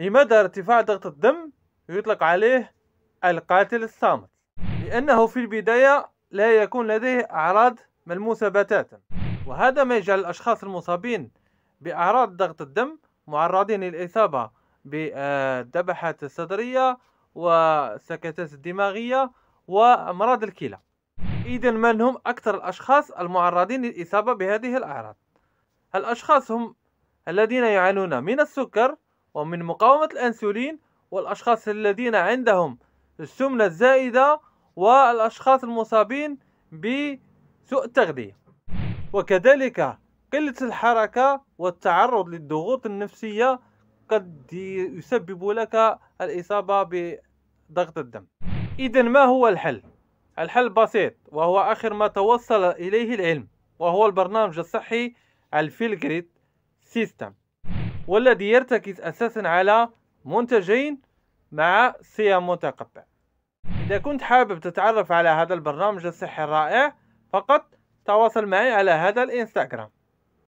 لمدى ارتفاع ضغط الدم يطلق عليه القاتل الصامت لأنه في البداية لا يكون لديه أعراض ملموسة بتاتا وهذا ما يجعل الأشخاص المصابين بأعراض ضغط الدم معرضين للإصابة بالذبحات الصدرية والسكتات الدماغية وأمراض الكلى إذا من هم أكثر الأشخاص المعرضين للإصابة بهذه الأعراض؟ الأشخاص هم الذين يعانون من السكر ومن مقاومة الأنسولين والأشخاص الذين عندهم السمنة الزائدة والأشخاص المصابين بسوء التغذية وكذلك قلة الحركة والتعرض للضغوط النفسية قد يسبب لك الإصابة بضغط الدم إذا ما هو الحل؟ الحل بسيط وهو آخر ما توصل إليه العلم وهو البرنامج الصحي الفيلغريت سيستم والذي يرتكز أساسا على منتجين مع صيام متقطع إذا كنت حابب تتعرف على هذا البرنامج الصحي الرائع فقط تواصل معي على هذا الإنستغرام